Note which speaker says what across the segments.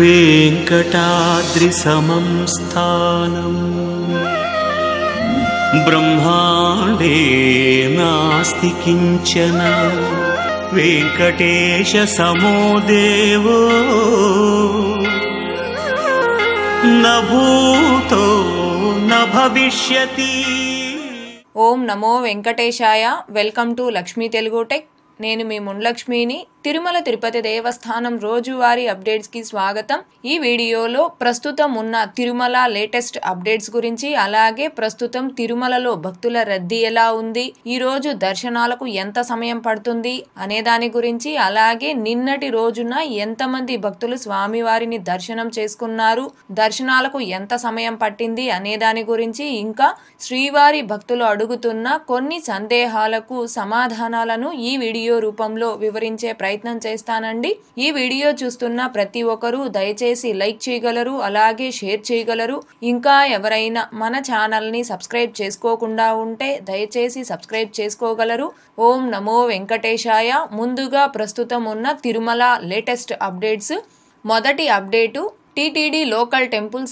Speaker 1: वेङ्कटाद्रिसमं स्थानम् ब्रह्माण्डे नास्ति किञ्चन वेङ्कटेशसमो देवो न भूतो न భవిష్యతి ఓం నమో వెంకటేశాయ welcome to Lakshmi Telugu tech నేను మీ మున్లక్ష్మిని తిరుమల తిరుపతి దేవస్థానం రోజువారీ అప్డేట్స్కి స్వాగతం ఈ వీడియోలో ప్రస్తుతం ఉన్న తిరుమల లేటెస్ట్ అప్డేట్స్ గురించి అలాగే ప్రస్తుతం తిరుమలలో భక్తుల రద్దీ ఎలా ఉంది ఈ రోజు దర్శనాలకు ఎంత సమయం పడుతుంది అనే దాని గురించి అలాగే నిన్నటి రోజున ఎంతమంది భక్తులు స్వామివారిని దర్శనం చేసుకున్నారు దర్శనాలకు ఎంత సమయం పట్టింది అనే దాని గురించి ఇంకా శ్రీవారి భక్తులు అడుగుతున్న కొన్ని సందేహాలకు సమాధానాలను ఈ వీడియో రూపంలో వివరించే ప్రయత్నం ప్రయత్నం చేస్తానండి ఈ వీడియో చూస్తున్న ప్రతి ఒక్కరూ దయచేసి లైక్ చేయగలరు అలాగే షేర్ చేయగలరు ఇంకా ఎవరైనా మన ని సబ్స్క్రైబ్ చేసుకోకుండా ఉంటే దయచేసి సబ్స్క్రైబ్ చేసుకోగలరు ఓం నమో వెంకటేశాయ ముందుగా ప్రస్తుతం ఉన్న తిరుమల లేటెస్ట్ అప్డేట్స్ మొదటి update local temple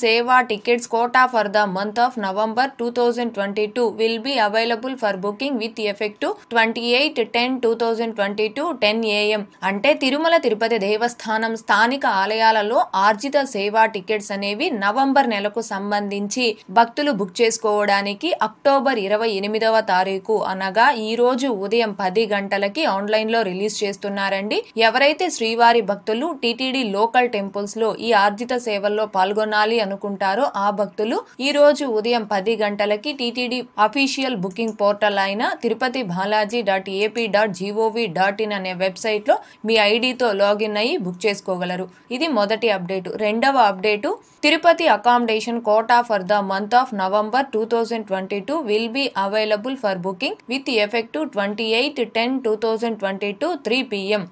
Speaker 1: tickets quota for the month of November two for twenty two will November available for booking with for twenty eight ten two thousand twenty two ten AM అంటే తిరుమల తిరుపతి దేవస్థానం స్థానిక ఆలయాలలో ఆర్జిత సేవా tickets అనేవి November నెలకు సంబంధించి భక్తులు బుక్ చేసుకోవడానికి అక్టోబర్ ఇరవై ఎనిమిదవ తారీఖు అనగా ఈ రోజు ఉదయం పది గంటలకి ఆన్లైన్లో రిలీజ్ చేస్తున్నారండి ఎవరైతే శ్రీవారి భక్తులు టీటీడీ లోకల్ టెంపుల్స్ లో ఈ ఆర్జిత ఉచిత సేవల్లో పాల్గొనాలి అనుకుంటారో ఆ భక్తులు ఈ రోజు ఉదయం పది గంటలకి టీటీడీ అఫీషియల్ బుకింగ్ పోర్టల్ అయిన Tirupati Balaji dot AP dot GOV dot in అనే వెబ్సైట్లో మీ ఐడితో లాగిన్ అయ్యి బుక్ చేసుకోగలరు ఇది మొదటి అప్డేట్ రెండవ update Tirupati accommodation quota for the month of November two thousand twenty two will be available for booking with effect twenty eight ten two thousand twenty two three PM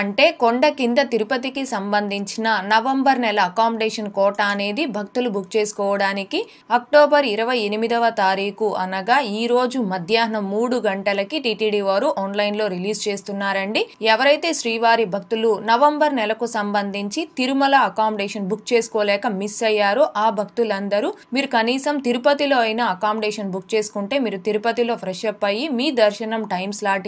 Speaker 1: అంటే కొండ కింద తిరుపతికి సంబంధించిన నవంబర్ నెల అకామిడేషన్ కోట అనేది భక్తులు book చేసుకోవడానికి October ఇరవై ఎనిమిదవ తారీఖు అనగా ఈ రోజు మధ్యాహ్నం మూడు గంటలకి టీటీడీ వారు ఆన్లైన్లో రిలీజ్ చేస్తున్నారండి ఎవరైతే శ్రీవారి భక్తులు నవంబర్ నెలకు సంబంధించి తిరుమల అకామిడేషన్ బుక్ చేసుకోలేక మిస్ అయ్యారో ఆ భక్తులందరూ మీరు కనీసం తిరుపతిలో అయినా అకామిడేషన్ బుక్ చేసుకుంటే మీరు తిరుపతిలో ఫ్రెష్ అప్ అయ్యి మీ దర్శనం టైం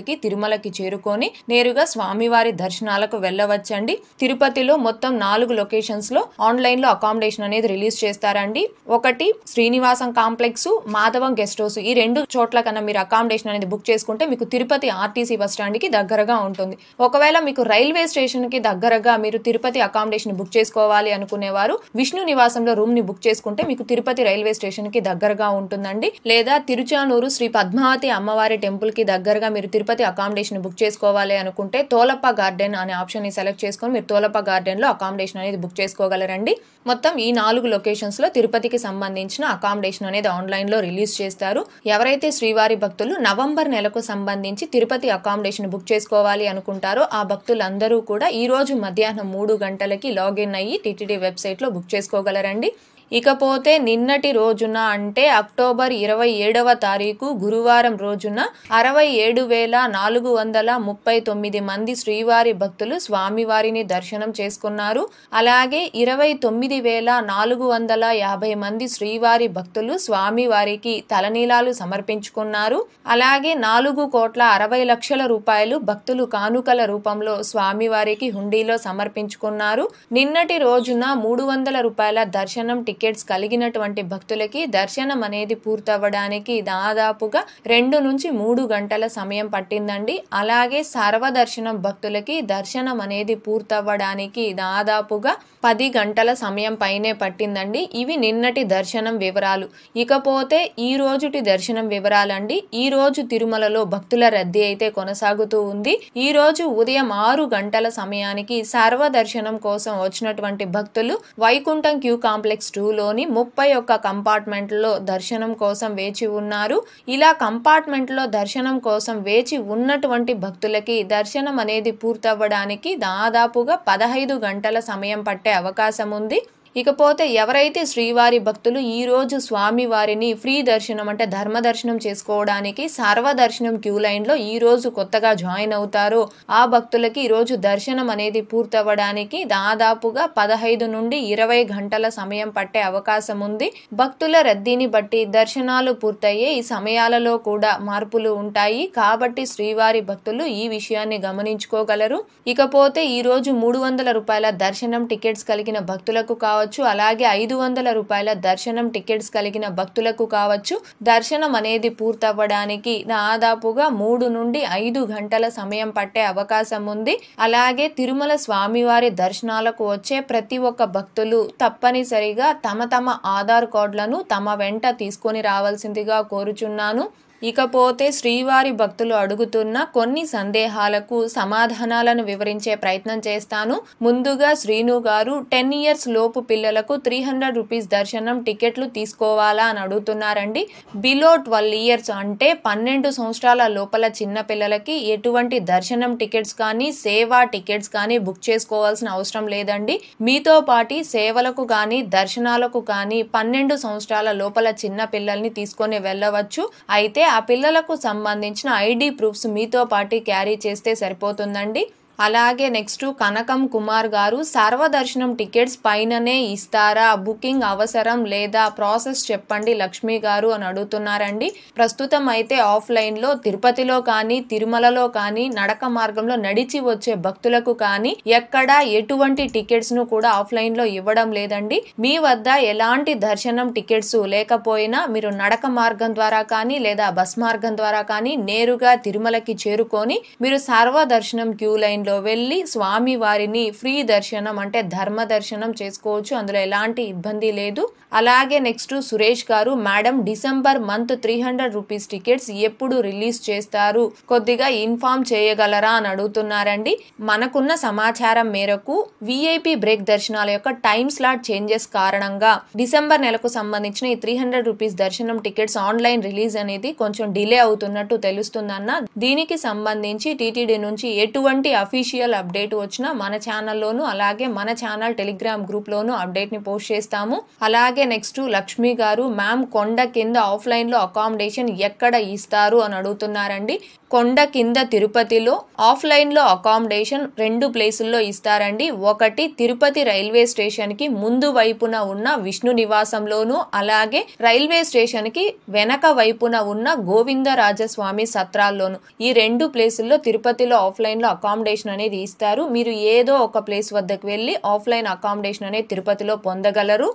Speaker 1: కి తిరుమలకి చేరుకొని నేరుగా స్వామివారి దర్శనం దర్శనాలకు వెళ్ళవచ్చండి తిరుపతిలో మొత్తం నాలుగు లొకేషన్స్ లో ఆన్లైన్ లో అకామిడేషన్ అనేది రిలీజ్ చేస్తారండి ఒకటి Srinivasam complex Madhavam guest house ఈ రెండు చోట్ల కన్నా మీరు అకామిడేషన్ అనేది బుక్ చేసుకుంటే మీకు తిరుపతి ఆర్టీసీ బస్ స్టాండ్ కి దగ్గరగా ఉంటుంది ఒకవేళ మీకు రైల్వే స్టేషన్ కి దగ్గరగా మీరు తిరుపతి అకామిడేషన్ బుక్ చేసుకోవాలి అనుకునేవారు విష్ణు నివాసంలో రూమ్ ని బుక్ చేసుకుంటే మీకు తిరుపతి రైల్వే స్టేషన్ కి దగ్గరగా ఉంటుందండి లేదా తిరుచానూరు శ్రీ పద్మావతి అమ్మవారి టెంపుల్ కి దగ్గరగా మీరు తిరుపతి అకామిడేషన్ బుక్ చేసుకోవాలి అనుకుంటే తోలప్ప గార్డెన్ గార్డెన్ అనే ఆప్షన్ని సెలెక్ట్ చేసుకొని మీరు తోలప గార్డెన్లో అకామిడేషన్ అనేది బుక్ చేసుకోగలరండి మొత్తం ఈ నాలుగు లొకేషన్స్లో తిరుపతికి సంబంధించిన అకామిడేషన్ అనేది ఆన్లైన్లో రిలీజ్ చేస్తారు ఎవరైతే శ్రీవారి భక్తులు నవంబర్ నెలకు సంబంధించి తిరుపతి అకామిడేషన్ బుక్ చేసుకోవాలి అనుకుంటారో ఆ భక్తులందరూ కూడా ఈరోజు మధ్యాహ్నం మూడు గంటలకి లాగిన్ అయ్యి టీటీడీ వెబ్సైట్లో బుక్ చేసుకోగలరండి ఇకపోతే నిన్నటి రోజున అంటే అక్టోబర్ ఇరవై ఏడవ తారీఖు గురువారం రోజున అరవై ఏడు వేల నాలుగు వందల ముప్పై తొమ్మిది మంది శ్రీవారి భక్తులు స్వామివారిని దర్శనం చేసుకున్నారు అలాగే ఇరవై తొమ్మిది వేల నాలుగు వందల యాభై మంది శ్రీవారి భక్తులు స్వామివారికి తలనీలాలు సమర్పించుకున్నారు అలాగే నాలుగు కోట్ల అరవై లక్షల రూపాయలు భక్తులు కానుకల రూపంలో స్వామివారికి హుండీలో సమర్పించుకున్నారు నిన్నటి రోజున మూడు వందల రూపాయల దర్శనం టికెట్స్ కలిగినటువంటి భక్తులకి దర్శనం అనేది పూర్తవ్వడానికి దాదాపుగా రెండు నుంచి మూడు గంటల సమయం పట్టిందండి అలాగే సర్వదర్శనం భక్తులకి దర్శనం అనేది పూర్తవ్వడానికి దాదాపుగా పది గంటల సమయం పైనే పట్టిందండి ఇవి నిన్నటి దర్శనం వివరాలు ఇకపోతే ఈ రోజుటి దర్శనం వివరాలండి ఈ రోజు తిరుమలలో భక్తుల రద్దీ అయితే కొనసాగుతూ ఉంది ఈ రోజు ఉదయం ఆరు గంటల సమయానికి సర్వదర్శనం కోసం వచ్చినటువంటి భక్తులు వైకుంఠం క్యూ కాంప్లెక్స్ టూ క్యూలోని ముప్పై ఒక్క కంపార్ట్మెంట్లో దర్శనం కోసం వేచి ఉన్నారు ఇలా కంపార్ట్మెంట్లో దర్శనం కోసం వేచి ఉన్నటువంటి భక్తులకి దర్శనం అనేది పూర్తవ్వడానికి దాదాపుగా పదహైదు గంటల సమయం పట్టే అవకాశం ఉంది ఇకపోతే ఎవరైతే శ్రీవారి భక్తులు ఈరోజు స్వామివారిని ఫ్రీ దర్శనం అంటే ధర్మ దర్శనం చేసుకోవడానికి సర్వదర్శనం క్యూ లైన్లో ఈరోజు కొత్తగా జాయిన్ అవుతారో ఆ భక్తులకి ఈరోజు దర్శనం అనేది పూర్తవ్వడానికి దాదాపుగా పదహైదు నుండి ఇరవై గంటల సమయం పట్టే అవకాశం ఉంది భక్తుల రద్దీని బట్టి దర్శనాలు పూర్తయ్యే ఈ సమయాలలో కూడా మార్పులు ఉంటాయి కాబట్టి శ్రీవారి భక్తులు ఈ విషయాన్ని గమనించుకోగలరు ఇకపోతే ఈరోజు మూడు వందల రూపాయల దర్శనం టికెట్స్ కలిగిన భక్తులకు కావచ్చు కావచ్చు అలాగే ఐదు వందల రూపాయల దర్శనం టికెట్స్ కలిగిన భక్తులకు కావచ్చు దర్శనం అనేది పూర్తవ్వడానికి దాదాపుగా మూడు నుండి ఐదు గంటల సమయం పట్టే అవకాశం ఉంది అలాగే తిరుమల స్వామివారి దర్శనాలకు వచ్చే ప్రతి ఒక్క భక్తులు తప్పనిసరిగా తమ తమ ఆధార్ కార్డులను తమ వెంట తీసుకొని రావాల్సిందిగా కోరుచున్నాను ఇకపోతే శ్రీవారి భక్తులు అడుగుతున్న కొన్ని సందేహాలకు సమాధానాలను వివరించే ప్రయత్నం చేస్తాను ముందుగా శ్రీను గారు టెన్ ఇయర్స్ లోపు పిల్లలకు త్రీ హండ్రెడ్ రూపీస్ దర్శనం టికెట్లు తీసుకోవాలా అని అడుగుతున్నారండి బిలో ట్వెల్వ్ ఇయర్స్ అంటే పన్నెండు సంవత్సరాల లోపల చిన్న పిల్లలకి ఎటువంటి దర్శనం టికెట్స్ కానీ సేవా టికెట్స్ కానీ బుక్ చేసుకోవాల్సిన అవసరం లేదండి మీతో పాటి సేవలకు కానీ దర్శనాలకు కానీ పన్నెండు సంవత్సరాల లోపల చిన్న పిల్లల్ని తీసుకొని వెళ్ళవచ్చు అయితే ఆ పిల్లలకు సంబంధించిన ఐడి ప్రూఫ్స్ మీతో పాటు క్యారీ చేస్తే సరిపోతుందండి అలాగే నెక్స్ట్ కనకం కుమార్ గారు సర్వదర్శనం టికెట్స్ పైననే ఇస్తారా బుకింగ్ అవసరం లేదా ప్రాసెస్ చెప్పండి లక్ష్మి గారు అని అడుగుతున్నారండి ప్రస్తుతం అయితే ఆఫ్లైన్లో తిరుపతిలో కానీ తిరుమలలో కానీ నడక మార్గంలో నడిచి వచ్చే భక్తులకు కానీ ఎక్కడ ఎటువంటి టికెట్స్ను కూడా ఆఫ్లైన్లో ఇవ్వడం లేదండి మీ వద్ద ఎలాంటి దర్శనం టికెట్స్ లేకపోయినా మీరు నడక మార్గం ద్వారా కానీ లేదా బస్ మార్గం ద్వారా కానీ నేరుగా తిరుమలకి చేరుకొని మీరు సర్వదర్శనం క్యూ లైన్ టైంలో వెళ్ళి స్వామి వారిని ఫ్రీ దర్శనం అంటే ధర్మ దర్శనం చేసుకోవచ్చు అందులో ఎలాంటి ఇబ్బంది లేదు అలాగే నెక్స్ట్ సురేష్ గారు madam December month three hundred rupees tickets ఎప్పుడు రిలీజ్ చేస్తారు కొద్దిగా ఇన్ఫార్మ్ చేయగలరా అని అడుగుతున్నారండి మనకున్న సమాచారం మేరకు విఐపి బ్రేక్ దర్శనాల యొక్క టైం స్లాట్ చేంజెస్ కారణంగా డిసెంబర్ నెలకు సంబంధించిన ఈ త్రీ హండ్రెడ్ రూపీస్ దర్శనం టికెట్స్ ఆన్లైన్ రిలీజ్ అనేది కొంచెం డిలే అవుతున్నట్టు తెలుస్తుందన్న దీనికి సంబంధించి టీటీడీ నుంచి ఎటువంటి అఫీ అఫీషియల్ అప్డేట్ వచ్చినా మన ఛానల్లోను అలాగే మన ఛానల్ టెలిగ్రామ్ అప్డేట్ అప్డేట్ని పోస్ట్ చేస్తాము అలాగే నెక్స్ట్ లక్ష్మి గారు మ్యామ్ కొండ కింద ఆఫ్లైన్లో అకామిడేషన్ ఎక్కడ ఇస్తారు అని అడుగుతున్నారండి కొండ కింద తిరుపతిలో ఆఫ్లైన్లో అకామిడేషన్ రెండు ప్లేసుల్లో ఇస్తారండి ఒకటి తిరుపతి రైల్వే స్టేషన్కి ముందు వైపున ఉన్న విష్ణు నివాసంలోను అలాగే రైల్వే స్టేషన్కి వెనక వైపున ఉన్న గోవిందరాజస్వామి సత్రాల్లోను ఈ రెండు ప్లేసుల్లో తిరుపతిలో ఆఫ్లైన్లో అకామిడేషన్ అకామిడేషన్ అనేది ఇస్తారు మీరు ఏదో ఒక ప్లేస్ వద్దకు వెళ్ళి ఆఫ్లైన్ అకామిడేషన్ అనేది తిరుపతిలో పొందగలరు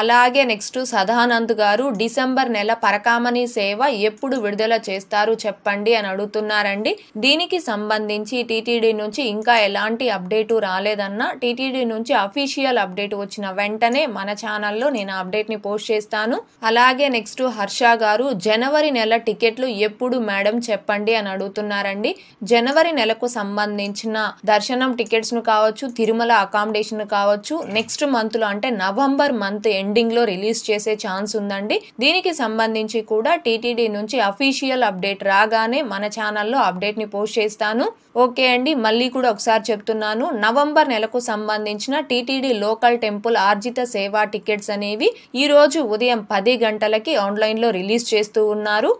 Speaker 1: అలాగే నెక్స్ట్ సదానంద్ గారు డిసెంబర్ నెల పరకామణి సేవ ఎప్పుడు విడుదల చేస్తారు చెప్పండి అని అడుగుతున్నారండి దీనికి సంబంధించి టీటీడీ నుంచి ఇంకా ఎలాంటి అప్డేటు రాలేదన్న టీటీడీ నుంచి అఫీషియల్ అప్డేట్ వచ్చిన వెంటనే మన ఛానల్లో నేను అప్డేట్ని పోస్ట్ చేస్తాను అలాగే నెక్స్ట్ హర్ష గారు జనవరి నెల టికెట్లు ఎప్పుడు మేడం చెప్పండి అని అడుగుతున్నారండి జనవరి నెలకు సంబంధించిన దర్శనం టికెట్స్ను కావచ్చు తిరుమల అకామిడేషన్ కావచ్చు నెక్స్ట్ మంత్లో అంటే నవంబర్ మంత్ ఎండింగ్లో రిలీజ్ చేసే ఛాన్స్ ఉందండి దీనికి సంబంధించి కూడా టీటీడీ నుంచి అఫీషియల్ అప్డేట్ రాగానే మన ఛానల్లో అప్డేట్ని పోస్ట్ చేస్తాను ఓకే అండి మళ్ళీ కూడా ఒకసారి చెప్తున్నాను నవంబర్ నెలకు సంబంధించిన టీటీడీ లోకల్ టెంపుల్ ఆర్జిత సేవా టికెట్స్ అనేవి ఈరోజు ఉదయం పది గంటలకి ఆన్లైన్లో రిలీజ్ చేస్తూ ఉన్నారు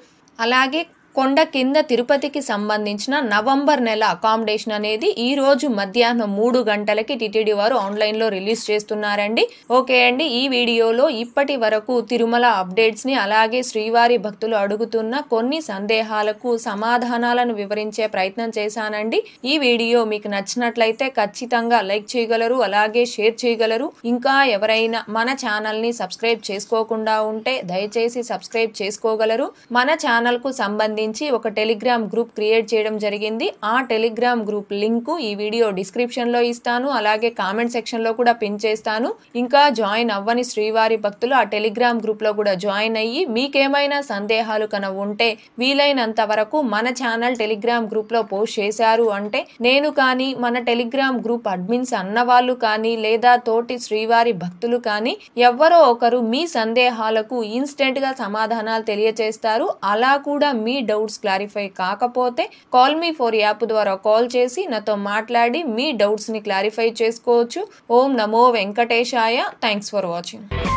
Speaker 1: అలాగే కొండ కింద తిరుపతికి సంబంధించిన నవంబర్ నెల అకామిడేషన్ అనేది ఈ రోజు మధ్యాహ్నం మూడు గంటలకి టిటిడి వారు ఆన్లైన్లో రిలీజ్ చేస్తున్నారండి ఓకే అండి ఈ వీడియోలో ఇప్పటి వరకు తిరుమల అప్డేట్స్ని అలాగే శ్రీవారి భక్తులు అడుగుతున్న కొన్ని సందేహాలకు సమాధానాలను వివరించే ప్రయత్నం చేశానండి ఈ వీడియో మీకు నచ్చినట్లయితే ఖచ్చితంగా లైక్ చేయగలరు అలాగే షేర్ చేయగలరు ఇంకా ఎవరైనా మన ని సబ్స్క్రైబ్ చేసుకోకుండా ఉంటే దయచేసి సబ్స్క్రైబ్ చేసుకోగలరు మన ఛానల్ కు సంబంధించి సంబంధించి ఒక టెలిగ్రామ్ గ్రూప్ క్రియేట్ చేయడం జరిగింది ఆ టెలిగ్రామ్ గ్రూప్ లింక్ ఈ వీడియో డిస్క్రిప్షన్లో ఇస్తాను అలాగే కామెంట్ సెక్షన్లో కూడా పిన్ చేస్తాను ఇంకా జాయిన్ అవ్వని శ్రీవారి భక్తులు ఆ టెలిగ్రామ్ గ్రూప్లో కూడా జాయిన్ అయ్యి మీకేమైనా సందేహాలు కన ఉంటే వీలైనంత వరకు మన ఛానల్ టెలిగ్రామ్ గ్రూప్లో పోస్ట్ చేశారు అంటే నేను కానీ మన టెలిగ్రామ్ గ్రూప్ అడ్మిన్స్ అన్నవాళ్ళు కానీ లేదా తోటి శ్రీవారి భక్తులు కానీ ఎవ్వరో ఒకరు మీ సందేహాలకు ఇన్స్టెంట్గా సమాధానాలు తెలియచేస్తారు అలా కూడా మీ డౌట్ డౌట్స్ క్లారిఫై కాకపోతే కాల్ మీ ఫోర్ యాప్ ద్వారా కాల్ చేసి నాతో మాట్లాడి మీ డౌట్స్ని క్లారిఫై చేసుకోవచ్చు ఓం నమో వెంకటేశాయ థ్యాంక్స్ ఫర్ వాచింగ్